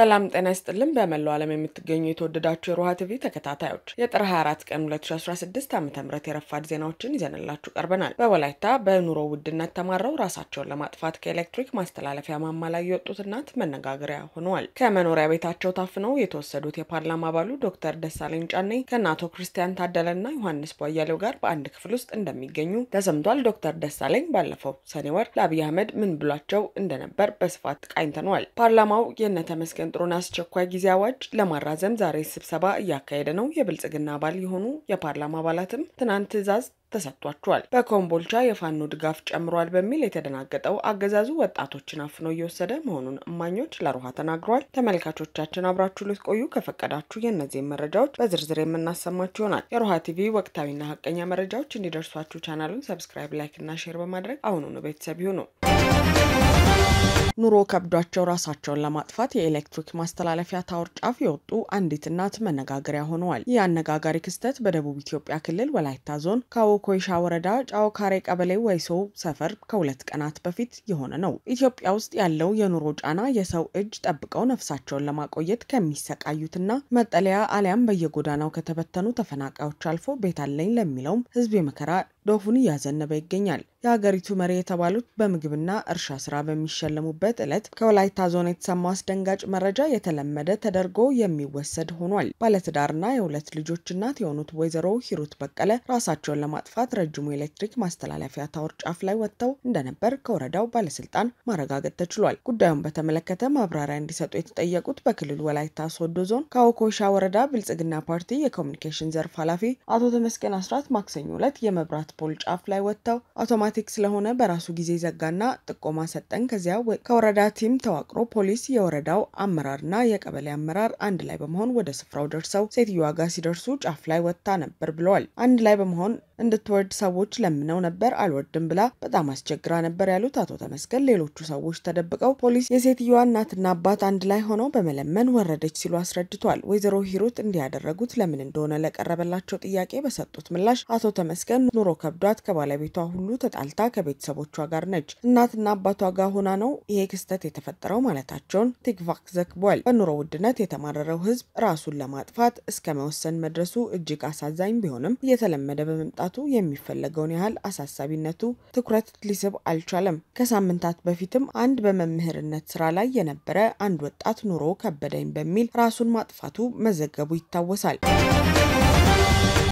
ሰላም ጤና ይስጥልን። በመላው ዓለም የምትገኙ የተወደዳችሁ የሮሃ ቲቪ ተከታታዮች የጥር 24 ቀን 2016 ዓ ም የረፋድ ዜናዎችን ይዘንላችሁ ቀርበናል። በወላይታ በኑሮ ውድነት ተማረው ራሳቸውን ለማጥፋት ከኤሌክትሪክ ማስተላለፊያ ማማ ላይ የወጡት እናት መነጋገሪያ ሆነዋል። ከመኖሪያ ቤታቸው ታፍነው የተወሰዱት የፓርላማ አባሉ ዶክተር ደሳለኝ ጫኔ ከእነ አቶ ክርስቲያን ታደለና ዮሐንስ ቧያሌው ጋር በአንድ ክፍል ውስጥ እንደሚገኙ ተሰምቷል። ዶክተር ደሳለኝ ባለፈው ሰኔ ወር ለአብይ አህመድ ምን ብሏቸው እንደነበር በስፋት ቃኝተነዋል። ፓርላማው የነተመስገን የዘንድሮን አስቸኳይ ጊዜ አዋጅ ለማራዘም ዛሬ ስብሰባ እያካሄደ ነው። የብልጽግና አባል የሆኑ የፓርላማ አባላትም ትናንት ትዕዛዝ ተሰጥቷቸዋል። በኮምቦልቻ የፋኖ ድጋፍ ጨምሯል በሚል የተደናገጠው አገዛዙ ወጣቶችን አፍኖ እየወሰደ መሆኑን እማኞች ለሮሃ ተናግረዋል። ተመልካቾቻችን አብራችሁ ልትቆዩ ከፈቀዳችሁ የእነዚህን መረጃዎች በዝርዝር የምናሰማችሁ ይሆናል። የሮሃ ቲቪ ወቅታዊና ሀቀኛ መረጃዎች እንዲደርሷችሁ ቻናሉን ሰብስክራይብ፣ ላይክ እና ሼር በማድረግ አሁኑኑ ቤተሰብ ይሁኑ። ኑሮ ከብዷቸው ራሳቸውን ለማጥፋት የኤሌክትሪክ ማስተላለፊያ ታወር ጫፍ የወጡ አንዲት እናት መነጋገሪያ ሆነዋል። ይህ አነጋጋሪ ክስተት በደቡብ ኢትዮጵያ ክልል ወላይታ ዞን ካቦ ኮይሻ ወረዳ ጫወካሬ ቀበሌ ወይሶ ሰፈር ከሁለት ቀናት በፊት የሆነ ነው። ኢትዮጵያ ውስጥ ያለው የኑሮ ጫና የሰው እጅ ጠብቀው ነፍሳቸውን ለማቆየት ከሚሰቃዩትና መጠለያ አሊያም በየጎዳናው ከተበተኑ ተፈናቃዮች አልፎ ቤት አለኝ ለሚለውም ህዝብ የመከራ ዶፉን እያዘነበ ይገኛል። የሀገሪቱ መሪ የተባሉት በምግብና እርሻ ስራ በሚሸለሙበት ዕለት ከወላይታ ዞን የተሰማ አስደንጋጭ መረጃ የተለመደ ተደርጎ የሚወሰድ ሆኗል። ባለትዳርና የሁለት ልጆች እናት የሆኑት ወይዘሮ ሂሩት በቀለ ራሳቸውን ለማጥፋት ረጅሙ ኤሌክትሪክ ማስተላለፊያ ታወር ጫፍ ላይ ወጥተው እንደነበር ከወረዳው ባለስልጣን ማረጋገጥ ተችሏል። ጉዳዩን በተመለከተ ማብራሪያ እንዲሰጡ የተጠየቁት በክልል ወላይታ ሶዶ ዞን ከአውኮሻ ወረዳ ብልጽግና ፓርቲ የኮሚኒኬሽን ዘርፍ ኃላፊ አቶ ተመስገን አስራት ማክሰኞ ዕለት የመብራት የመብራት ፖል ጫፍ ላይ ወጥተው አውቶማቲክ ስለሆነ በራሱ ጊዜ ዘጋና ጥቆማ ሰጠን። ከዚያ ከወረዳ ቲም ተዋቅሮ ፖሊስ፣ የወረዳው አመራርና የቀበሌ አመራር አንድ ላይ በመሆን ወደ ስፍራው ደርሰው ሴትዮዋ ጋር ሲደርሱ ጫፍ ላይ ወጥታ ነበር ብለዋል። አንድ ላይ በመሆን እንድትወርድ ሰዎች ለምነው ነበር፣ አልወርድም ብላ በጣም አስቸግራ ነበር ያሉት አቶ ተመስገን ሌሎቹ ሰዎች ተደብቀው ፖሊስ የሴትዮዋ እናትና አባት አንድ ላይ ሆነው በመለመን ወረደች ሲሉ አስረድቷል። ወይዘሮ ሂሩት እንዲያደረጉት ለምን እንደሆነ ለቀረበላቸው ጥያቄ በሰጡት ምላሽ አቶ ተመስገን ኑሮ ከብዷት ከባለቤቷ ሁሉ ተጣልታ ከቤተሰቦቿ ጋር ነች። እናትና አባቷ ጋር ሆና ነው ይሄ ክስተት የተፈጠረው ማለታቸውን ቲክቫክ ዘግቧል። በኑሮ ውድነት የተማረረው ህዝብ ራሱን ለማጥፋት እስከ መወሰን መድረሱ እጅግ አሳዛኝ ቢሆንም እየተለመደ በመምጣቱ የሚፈለገውን ያህል አሳሳቢነቱ ትኩረት ሊስብ አልቻለም። ከሳምንታት በፊትም አንድ በመምህርነት ስራ ላይ የነበረ አንድ ወጣት ኑሮ ከበደኝ በሚል ራሱን ማጥፋቱ መዘገቡ ይታወሳል።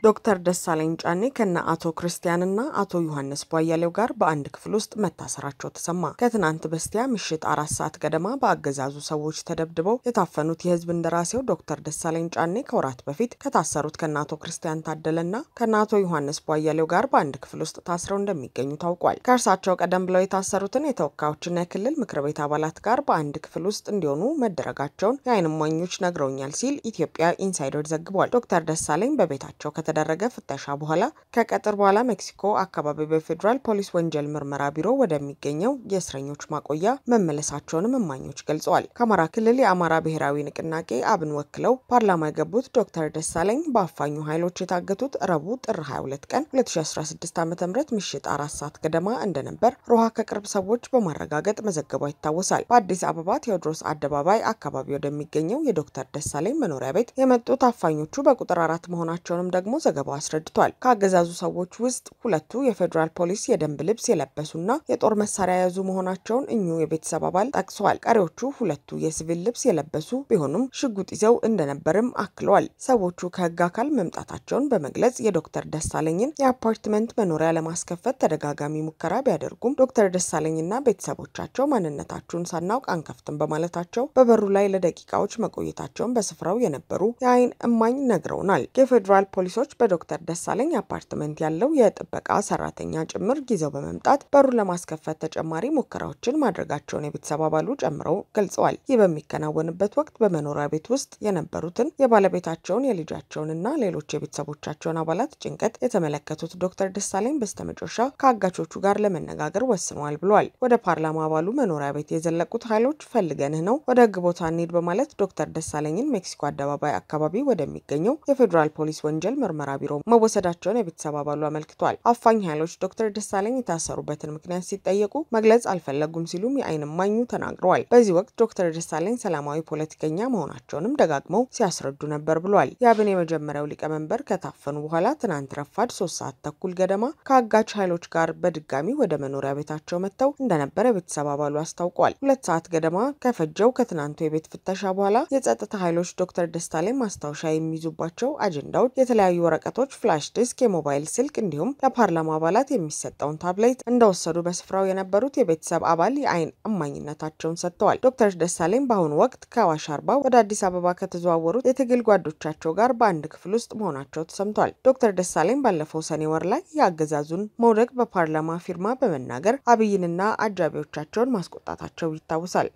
ዶክተር ደሳለኝ ጫኔ ከነ አቶ ክርስቲያንና አቶ ዮሐንስ ቧያሌው ጋር በአንድ ክፍል ውስጥ መታሰራቸው ተሰማ። ከትናንት በስቲያ ምሽት አራት ሰዓት ገደማ በአገዛዙ ሰዎች ተደብድበው የታፈኑት የህዝብ እንደራሴው ዶክተር ደሳለኝ ጫኔ ከወራት በፊት ከታሰሩት ከነ አቶ ክርስቲያን ታደለና ከነ አቶ ዮሐንስ ቧያሌው ጋር በአንድ ክፍል ውስጥ ታስረው እንደሚገኙ ታውቋል። ከእርሳቸው ቀደም ብለው የታሰሩትን የተወካዮችና የክልል ምክር ቤት አባላት ጋር በአንድ ክፍል ውስጥ እንዲሆኑ መደረጋቸውን የአይን እማኞች ነግረውኛል ሲል ኢትዮጵያ ኢንሳይደር ዘግቧል። ዶክተር ደሳለኝ በቤታቸው ከተደረገ ፍተሻ በኋላ ከቀጥር በኋላ ሜክሲኮ አካባቢ በፌዴራል ፖሊስ ወንጀል ምርመራ ቢሮ ወደሚገኘው የእስረኞች ማቆያ መመለሳቸውንም እማኞች ገልጸዋል። ከአማራ ክልል የአማራ ብሔራዊ ንቅናቄ አብን ወክለው ፓርላማ የገቡት ዶክተር ደሳለኝ በአፋኙ ኃይሎች የታገቱት ረቡዕ ጥር 22 ቀን 2016 ዓ ም ምሽት አራት ሰዓት ገደማ እንደነበር ሮሃ ከቅርብ ሰዎች በማረጋገጥ መዘገቧ ይታወሳል። በአዲስ አበባ ቴዎድሮስ አደባባይ አካባቢ ወደሚገኘው የዶክተር ደሳለኝ መኖሪያ ቤት የመጡት አፋኞቹ በቁጥር አራት መሆናቸውንም ደግሞ ዘገባው አስረድቷል። ከአገዛዙ ሰዎች ውስጥ ሁለቱ የፌዴራል ፖሊስ የደንብ ልብስ የለበሱና የጦር መሳሪያ የያዙ መሆናቸውን እኚሁ የቤተሰብ አባል ጠቅሰዋል። ቀሪዎቹ ሁለቱ የሲቪል ልብስ የለበሱ ቢሆኑም ሽጉጥ ይዘው እንደነበርም አክለዋል። ሰዎቹ ከህግ አካል መምጣታቸውን በመግለጽ የዶክተር ደሳለኝን የአፓርትመንት መኖሪያ ለማስከፈት ተደጋጋሚ ሙከራ ቢያደርጉም ዶክተር ደሳለኝና ቤተሰቦቻቸው ማንነታችሁን ሳናውቅ አንከፍትም በማለታቸው በበሩ ላይ ለደቂቃዎች መቆየታቸውን በስፍራው የነበሩ የአይን እማኝ ነግረውናል። የፌዴራል ፖሊሶች ሰዎች በዶክተር ደሳለኝ አፓርትመንት ያለው የጥበቃ ሰራተኛ ጭምር ጊዜው በመምጣት በሩን ለማስከፈት ተጨማሪ ሙከራዎችን ማድረጋቸውን የቤተሰብ አባሉ ጨምረው ገልጸዋል። ይህ በሚከናወንበት ወቅት በመኖሪያ ቤት ውስጥ የነበሩትን የባለቤታቸውን የልጃቸውንና ሌሎች የቤተሰቦቻቸውን አባላት ጭንቀት የተመለከቱት ዶክተር ደሳለኝ በስተመጨረሻ ከአጋቾቹ ጋር ለመነጋገር ወስነዋል ብሏል። ወደ ፓርላማ አባሉ መኖሪያ ቤት የዘለቁት ኃይሎች ፈልገንህ ነው ወደ ህግ ቦታ እንሂድ በማለት ዶክተር ደሳለኝን ሜክሲኮ አደባባይ አካባቢ ወደሚገኘው የፌዴራል ፖሊስ ወንጀል ምርመ ምርመራ ቢሮ መወሰዳቸውን የቤተሰብ አባሉ አመልክቷል። አፋኝ ኃይሎች ዶክተር ደሳለኝ የታሰሩበትን ምክንያት ሲጠየቁ መግለጽ አልፈለጉም ሲሉም የአይን እማኙ ተናግረዋል። በዚህ ወቅት ዶክተር ደሳለኝ ሰላማዊ ፖለቲከኛ መሆናቸውንም ደጋግመው ሲያስረዱ ነበር ብሏል። የአብን የመጀመሪያው ሊቀመንበር ከታፈኑ በኋላ ትናንት ረፋድ ሶስት ሰዓት ተኩል ገደማ ከአጋች ኃይሎች ጋር በድጋሚ ወደ መኖሪያ ቤታቸው መጥተው እንደነበረ የቤተሰብ አባሉ አስታውቋል። ሁለት ሰዓት ገደማ ከፈጀው ከትናንቱ የቤት ፍተሻ በኋላ የጸጥታ ኃይሎች ዶክተር ደሳለኝ ማስታወሻ የሚይዙባቸው አጀንዳዎች የተለያዩ ወረቀቶች፣ ፍላሽ ዲስክ፣ የሞባይል ስልክ እንዲሁም ለፓርላማ አባላት የሚሰጠውን ታብሌት እንደወሰዱ በስፍራው የነበሩት የቤተሰብ አባል የአይን እማኝነታቸውን ሰጥተዋል። ዶክተር ደሳለኝ በአሁኑ ወቅት ከአዋሽ አርባ ወደ አዲስ አበባ ከተዘዋወሩት የትግል ጓዶቻቸው ጋር በአንድ ክፍል ውስጥ መሆናቸው ተሰምቷል። ዶክተር ደሳለኝ ባለፈው ሰኔ ወር ላይ የአገዛዙን መውደቅ በፓርላማ ፊርማ በመናገር አብይንና አጃቢዎቻቸውን ማስቆጣታቸው ይታወሳል።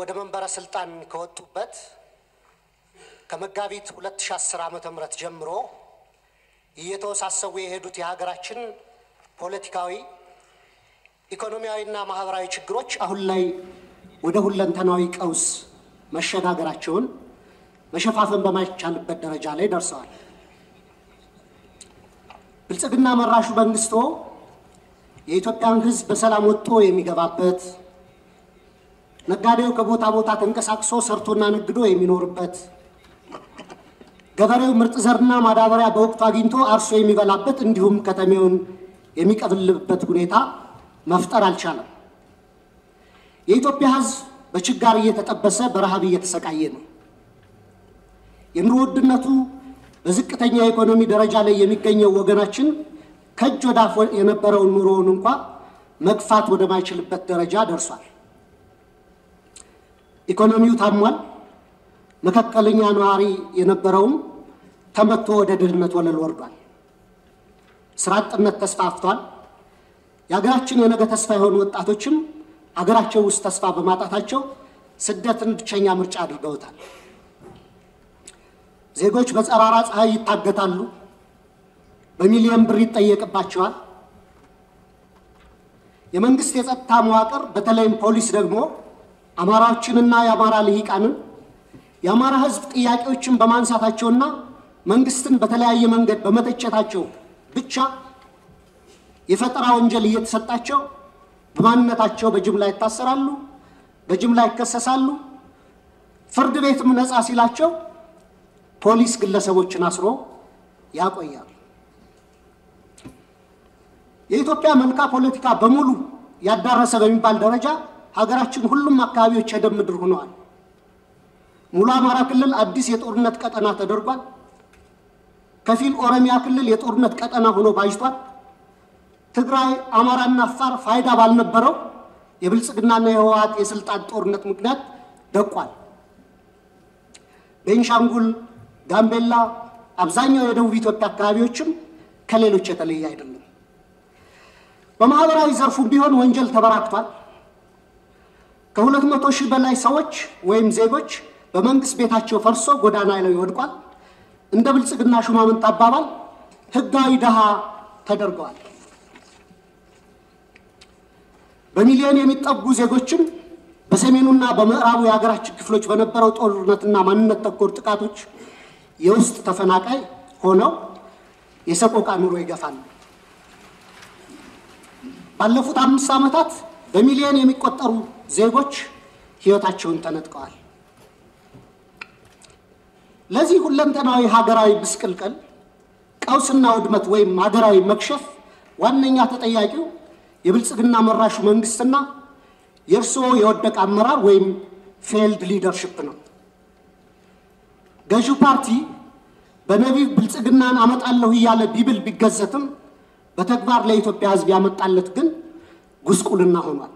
ወደ መንበረ ስልጣን ከወጡበት ከመጋቢት 2010 ዓ.ም ጀምሮ እየተወሳሰቡ የሄዱት የሀገራችን ፖለቲካዊ ኢኮኖሚያዊና ማህበራዊ ችግሮች አሁን ላይ ወደ ሁለንተናዊ ቀውስ መሸጋገራቸውን መሸፋፈን በማይቻልበት ደረጃ ላይ ደርሰዋል። ብልጽግና መራሹ መንግስቶ የኢትዮጵያን ሕዝብ በሰላም ወጥቶ የሚገባበት ነጋዴው ከቦታ ቦታ ተንቀሳቅሶ ሰርቶና ነግዶ የሚኖርበት ገበሬው ምርጥ ዘርና ማዳበሪያ በወቅቱ አግኝቶ አርሶ የሚበላበት እንዲሁም ከተሜውን የሚቀብልበት ሁኔታ መፍጠር አልቻለም። የኢትዮጵያ ሕዝብ በችጋር እየተጠበሰ በረሃብ እየተሰቃየ ነው። የኑሮ ውድነቱ በዝቅተኛ የኢኮኖሚ ደረጃ ላይ የሚገኘው ወገናችን ከእጅ ወዳፍ የነበረውን ኑሮውን እንኳ መግፋት ወደማይችልበት ደረጃ ደርሷል። ኢኮኖሚው ታሟል። መካከለኛ ነዋሪ የነበረውም ተመቶ ወደ ድህነት ወለል ወርዷል። ስራ አጥነት ተስፋፍቷል። የሀገራችን የነገ ተስፋ የሆኑ ወጣቶችም አገራቸው ውስጥ ተስፋ በማጣታቸው ስደትን ብቸኛ ምርጫ አድርገውታል። ዜጎች በጸራራ ፀሐይ ይታገታሉ። በሚሊዮን ብር ይጠየቅባቸዋል። የመንግስት የጸጥታ መዋቅር በተለይም ፖሊስ ደግሞ አማራዎችንና የአማራ ልሂቃንን የአማራ ህዝብ ጥያቄዎችን በማንሳታቸውና መንግስትን በተለያየ መንገድ በመተቸታቸው ብቻ የፈጠራ ወንጀል እየተሰጣቸው በማንነታቸው በጅምላ ይታሰራሉ፣ በጅምላ ይከሰሳሉ። ፍርድ ቤትም ነፃ ሲላቸው ፖሊስ ግለሰቦችን አስሮ ያቆያል። የኢትዮጵያ መልካ ፖለቲካ በሙሉ ያዳረሰ በሚባል ደረጃ ሀገራችን ሁሉም አካባቢዎች የደም ምድር ሆነዋል። ሙሉ አማራ ክልል አዲስ የጦርነት ቀጠና ተደርጓል። ከፊል ኦሮሚያ ክልል የጦርነት ቀጠና ሆኖ ባይቷል። ትግራይ፣ አማራና አፋር ፋይዳ ባልነበረው የብልጽግናና የህወሓት የስልጣን ጦርነት ምክንያት ደቋል። ቤንሻንጉል፣ ጋምቤላ፣ አብዛኛው የደቡብ ኢትዮጵያ አካባቢዎችም ከሌሎች የተለየ አይደለም። በማህበራዊ ዘርፉ ቢሆን ወንጀል ተበራክቷል። ከሁለት መቶ ሺህ በላይ ሰዎች ወይም ዜጎች በመንግስት ቤታቸው ፈርሶ ጎዳና ላይ ይወድቋል። እንደ ብልጽግና ሹማምንት አባባል ህጋዊ ድሃ ተደርገዋል። በሚሊዮን የሚጠጉ ዜጎችም በሰሜኑና በምዕራቡ የሀገራችን ክፍሎች በነበረው ጦርነትና ማንነት ተኮር ጥቃቶች የውስጥ ተፈናቃይ ሆነው የሰቆቃ ኑሮ ይገፋሉ። ባለፉት አምስት ዓመታት በሚሊዮን የሚቆጠሩ ዜጎች ህይወታቸውን ተነጥቀዋል። ለዚህ ሁለንተናዊ ሀገራዊ ብስቅልቅል ቀውስና ውድመት ወይም ሀገራዊ መክሸፍ ዋነኛ ተጠያቂው የብልጽግና መራሹ መንግስትና የእርስዎ የወደቀ አመራር ወይም ፌልድ ሊደርሽፕ ነው። ገዢው ፓርቲ በነቢብ ብልጽግናን አመጣለሁ እያለ ቢብል ቢገዘትም በተግባር ለኢትዮጵያ ሕዝብ ያመጣለት ግን ጉስቁልና ሆኗል።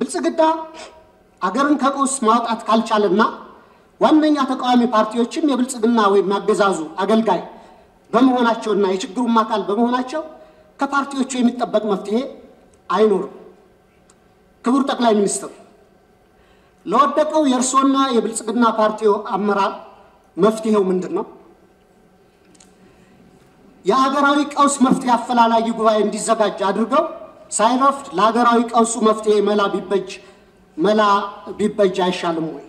ብልጽግና አገርን ከቀውስ ማውጣት ካልቻለና ዋነኛ ተቃዋሚ ፓርቲዎችም የብልጽግና ወይም አገዛዙ አገልጋይ በመሆናቸውና የችግሩም አካል በመሆናቸው ከፓርቲዎቹ የሚጠበቅ መፍትሄ አይኖርም። ክቡር ጠቅላይ ሚኒስትር፣ ለወደቀው የእርሶና የብልጽግና ፓርቲው አመራር መፍትሄው ምንድን ነው? የሀገራዊ ቀውስ መፍትሄ አፈላላጊ ጉባኤ እንዲዘጋጅ አድርገው ሳይረፍድ ለሀገራዊ ቀውሱ መፍትሄ መላ ቢበጅ መላ ቢበጅ አይሻልም ወይ?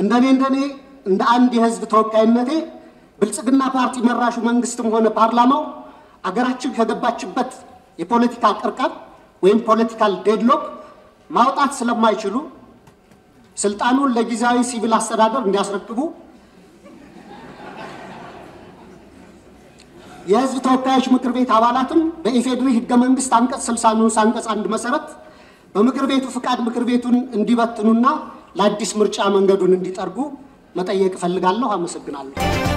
እንደኔ እንደኔ እንደ አንድ የህዝብ ተወካይነቴ ብልጽግና ፓርቲ መራሹ መንግስትም ሆነ ፓርላማው አገራችን ከገባችበት የፖለቲካ ቅርቀት ወይም ፖለቲካል ዴድሎክ ማውጣት ስለማይችሉ ስልጣኑን ለጊዜያዊ ሲቪል አስተዳደር እንዲያስረክቡ የህዝብ ተወካዮች ምክር ቤት አባላትም በኢፌድሪ ህገ መንግስት አንቀጽ 60 ንዑስ አንቀጽ አንድ መሰረት በምክር ቤቱ ፍቃድ ምክር ቤቱን እንዲበትኑና ለአዲስ ምርጫ መንገዱን እንዲጠርጉ መጠየቅ እፈልጋለሁ። አመሰግናለሁ።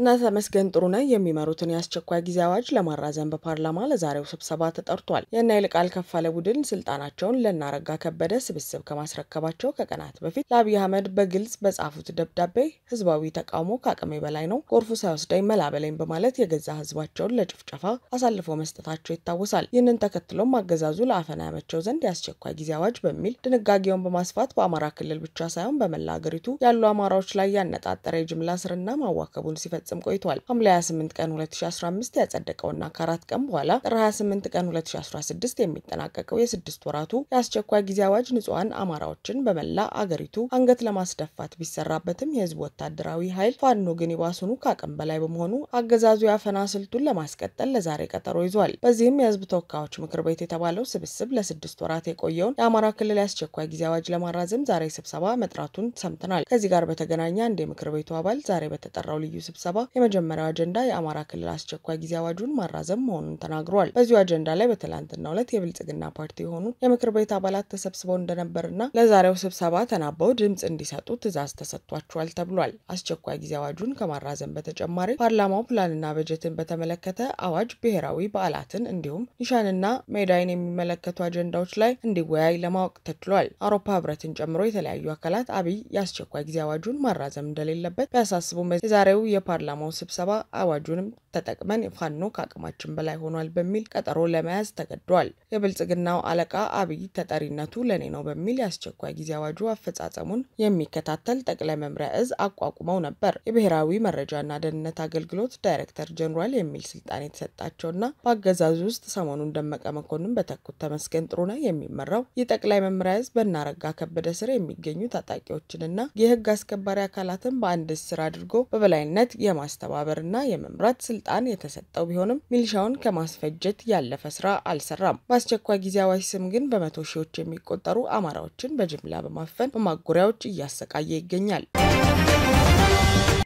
እነ ተመስገን ጥሩነህ የሚመሩትን የአስቸኳይ ጊዜ አዋጅ ለማራዘን በፓርላማ ለዛሬው ስብሰባ ተጠርቷል። የእነ ይልቃል ከፋለ ቡድን ስልጣናቸውን ለናረጋ ከበደ ስብስብ ከማስረከባቸው ከቀናት በፊት ለአብይ አህመድ በግልጽ በጻፉት ደብዳቤ ህዝባዊ ተቃውሞ ከአቅሜ በላይ ነው፣ ጎርፉ ሳይወስደኝ መላበለኝ በማለት የገዛ ህዝባቸውን ለጭፍጨፋ አሳልፎ መስጠታቸው ይታወሳል። ይህንን ተከትሎም አገዛዙ ለአፈና ያመቸው ዘንድ የአስቸኳይ ጊዜ አዋጅ በሚል ድንጋጌውን በማስፋት በአማራ ክልል ብቻ ሳይሆን በመላ አገሪቱ ያሉ አማራዎች ላይ ያነጣጠረ የጅምላ ስርና ማዋከቡን ሲፈጽ ሲፈጽም ቆይቷል። ሐምሌ 28 ቀን 2015 ያጸደቀውና ከአራት ቀን በኋላ ጥር 28 ቀን 2016 የሚጠናቀቀው የስድስት ወራቱ የአስቸኳይ ጊዜ አዋጅ ንጹሐን አማራዎችን በመላ አገሪቱ አንገት ለማስደፋት ቢሰራበትም የህዝብ ወታደራዊ ኃይል ፋኖ ግን ይባሱኑ ከአቅም በላይ በመሆኑ አገዛዙ ያፈና ስልቱን ለማስቀጠል ለዛሬ ቀጠሮ ይዟል። በዚህም የህዝብ ተወካዮች ምክር ቤት የተባለው ስብስብ ለስድስት ወራት የቆየውን የአማራ ክልል የአስቸኳይ ጊዜ አዋጅ ለማራዘም ዛሬ ስብሰባ መጥራቱን ሰምተናል። ከዚህ ጋር በተገናኘ አንድ የምክር ቤቱ አባል ዛሬ በተጠራው ልዩ ስብሰባ ስብሰባ የመጀመሪያው አጀንዳ የአማራ ክልል አስቸኳይ ጊዜ አዋጁን ማራዘም መሆኑን ተናግሯል። በዚሁ አጀንዳ ላይ በትላንትናው ዕለት የብልጽግና ፓርቲ የሆኑ የምክር ቤት አባላት ተሰብስበው እንደነበርና ለዛሬው ስብሰባ ተናበው ድምፅ እንዲሰጡ ትዕዛዝ ተሰጥቷቸዋል ተብሏል። አስቸኳይ ጊዜ አዋጁን ከማራዘም በተጨማሪ ፓርላማው ፕላንና በጀትን በተመለከተ አዋጅ፣ ብሔራዊ በዓላትን እንዲሁም ኒሻንና ሜዳይን የሚመለከቱ አጀንዳዎች ላይ እንዲወያይ ለማወቅ ተችሏል። አውሮፓ ህብረትን ጨምሮ የተለያዩ አካላት አብይ የአስቸኳይ ጊዜ አዋጁን ማራዘም እንደሌለበት ቢያሳስቡም የዛሬው የፓ የፓርላማው ስብሰባ አዋጁንም ተጠቅመን ፋኖ ከአቅማችን በላይ ሆኗል በሚል ቀጠሮ ለመያዝ ተገዷል። የብልጽግናው አለቃ አብይ ተጠሪነቱ ለእኔ ነው በሚል የአስቸኳይ ጊዜ አዋጁ አፈጻጸሙን የሚከታተል ጠቅላይ መምሪያ እዝ አቋቁመው ነበር። የብሔራዊ መረጃና ደህንነት አገልግሎት ዳይሬክተር ጀኔራል የሚል ስልጣን የተሰጣቸውና በአገዛዙ ውስጥ ሰሞኑን ደመቀ መኮንን በተኩት ተመስገን ጥሩነህ የሚመራው የጠቅላይ መምሪያ እዝ በናረጋ ከበደ ስር የሚገኙ ታጣቂዎችንና የህግ አስከባሪ አካላትን በአንድ ስር አድርጎ በበላይነት የማስተባበርና የመምራት ስልጣን ስልጣን የተሰጠው ቢሆንም ሚሊሻውን ከማስፈጀት ያለፈ ስራ አልሰራም። በአስቸኳይ ጊዜ አዋጅ ስም ግን በመቶ ሺዎች የሚቆጠሩ አማራዎችን በጅምላ በማፈን በማጎሪያዎች እያሰቃየ ይገኛል።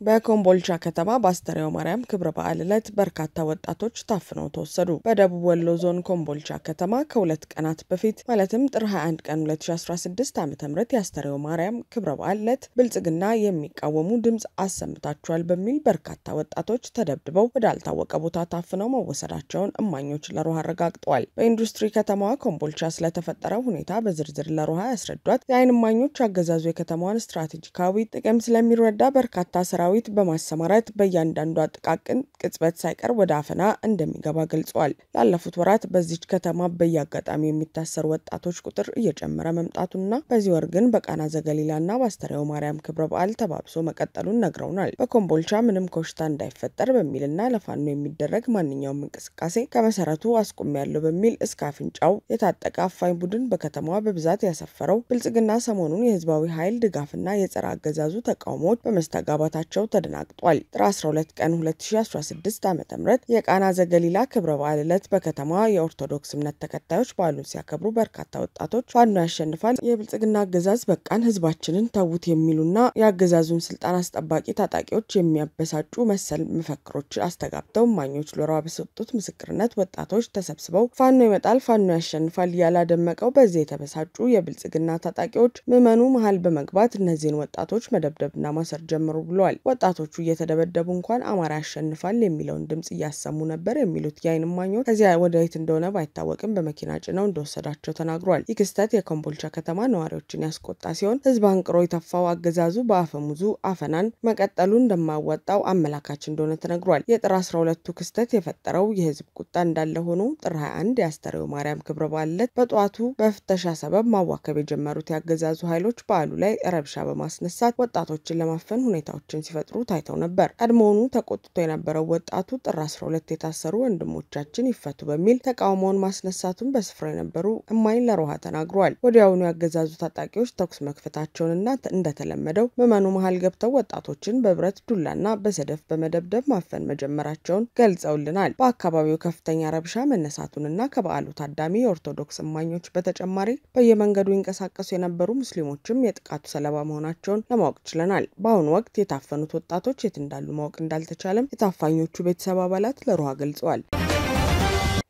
በኮምቦልቻ ከተማ በአስተርዮ ማርያም ክብረ በዓል ዕለት በርካታ ወጣቶች ታፍነው ተወሰዱ። በደቡብ ወሎ ዞን ኮምቦልቻ ከተማ ከሁለት ቀናት በፊት ማለትም ጥር 21 ቀን 2016 ዓ ም የአስተርዮ ማርያም ክብረ በዓል ዕለት ብልጽግና የሚቃወሙ ድምፅ አሰምታችኋል በሚል በርካታ ወጣቶች ተደብድበው ወዳልታወቀ ቦታ ታፍነው መወሰዳቸውን እማኞች ለሮሃ አረጋግጠዋል። በኢንዱስትሪ ከተማዋ ኮምቦልቻ ስለተፈጠረው ሁኔታ በዝርዝር ለሮሃ ያስረዷት የአይን እማኞች አገዛዙ የከተማዋን ስትራቴጂካዊ ጥቅም ስለሚረዳ በርካታ ስራ። ሰራዊት በማሰማራት በእያንዳንዷ ጥቃቅን ቅጽበት ሳይቀር ወደ አፈና እንደሚገባ ገልጿል። ላለፉት ወራት በዚች ከተማ በየአጋጣሚ የሚታሰሩ ወጣቶች ቁጥር እየጨመረ መምጣቱና በዚህ ወር ግን በቃና ዘገሊላና በአስተርዮ ማርያም ክብረ በዓል ተባብሶ መቀጠሉን ነግረውናል። በኮምቦልቻ ምንም ኮሽታ እንዳይፈጠር በሚልና ለፋኖ የሚደረግ ማንኛውም እንቅስቃሴ ከመሰረቱ አስቁም ያለው በሚል እስከ አፍንጫው የታጠቀ አፋኝ ቡድን በከተማዋ በብዛት ያሰፈረው ብልጽግና ሰሞኑን የህዝባዊ ኃይል ድጋፍና የጸረ አገዛዙ ተቃውሞዎች በመስተጋባታቸው መሆናቸው ተደናግጧል። ጥር 12 ቀን 2016 ዓ ም የቃና ዘገሊላ ክብረ በዓል ዕለት በከተማዋ የኦርቶዶክስ እምነት ተከታዮች በዓሉን ሲያከብሩ በርካታ ወጣቶች ፋኖ ያሸንፋል፣ የብልጽግና አገዛዝ በቃን፣ ህዝባችንን ተዉት የሚሉና የአገዛዙን ስልጣን አስጠባቂ ታጣቂዎች የሚያበሳጩ መሰል መፈክሮች አስተጋብተው እማኞች ሎራ በሰጡት ምስክርነት ወጣቶች ተሰብስበው ፋኖ ይመጣል፣ ፋኖ ያሸንፋል እያላደመቀው በዚህ የተበሳጩ የብልጽግና ታጣቂዎች ምዕመኑ መሀል በመግባት እነዚህን ወጣቶች መደብደብና ማሰር ጀምሩ ብለዋል። ወጣቶቹ እየተደበደቡ እንኳን አማራ ያሸንፋል የሚለውን ድምጽ እያሰሙ ነበር የሚሉት የአይን እማኞች ከዚያ ወደ የት እንደሆነ ባይታወቅም በመኪና ጭነው እንደወሰዳቸው ተናግሯል። ይህ ክስተት የኮምቦልቻ ከተማ ነዋሪዎችን ያስቆጣ ሲሆን ህዝብ አንቅሮ የተፋው አገዛዙ በአፈሙዙ አፈናን መቀጠሉ እንደማወጣው አመላካች እንደሆነ ተነግሯል። የጥር 12ቱ ክስተት የፈጠረው የህዝብ ቁጣ እንዳለ ሆኖ ጥር 21 የአስተሬው ማርያም ክብረ በዓል በጠዋቱ በፍተሻ ሰበብ ማዋከብ የጀመሩት ያገዛዙ ኃይሎች በዓሉ ላይ ረብሻ በማስነሳት ወጣቶችን ለማፈን ሁኔታዎችን ሲፈ ሲፈጥሩ ታይተው ነበር። ቀድሞውኑ ተቆጥቶ የነበረው ወጣቱ ጥር 12 የታሰሩ ወንድሞቻችን ይፈቱ በሚል ተቃውሞውን ማስነሳቱን በስፍራው የነበሩ እማኝ ለሮሃ ተናግሯል። ወዲያውኑ ያገዛዙ ታጣቂዎች ተኩስ መክፈታቸውንና እንደተለመደው ምዕመኑ መሀል ገብተው ወጣቶችን በብረት ዱላና በሰደፍ በመደብደብ ማፈን መጀመራቸውን ገልጸውልናል። በአካባቢው ከፍተኛ ረብሻ መነሳቱንና ከበዓሉ ታዳሚ የኦርቶዶክስ እማኞች በተጨማሪ በየመንገዱ ይንቀሳቀሱ የነበሩ ሙስሊሞችም የጥቃቱ ሰለባ መሆናቸውን ለማወቅ ችለናል። በአሁኑ ወቅት የታፈኑት የታፈኑት ወጣቶች የት እንዳሉ ማወቅ እንዳልተቻለም የታፋኞቹ ቤተሰብ አባላት ለሮሃ ገልጸዋል።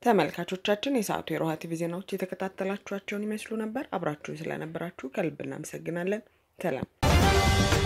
ተመልካቾቻችን የሰዓቱ የሮሃ ቲቪ ዜናዎች የተከታተላችኋቸውን ይመስሉ ነበር። አብራችሁ ስለነበራችሁ ከልብ እናመሰግናለን። ሰላም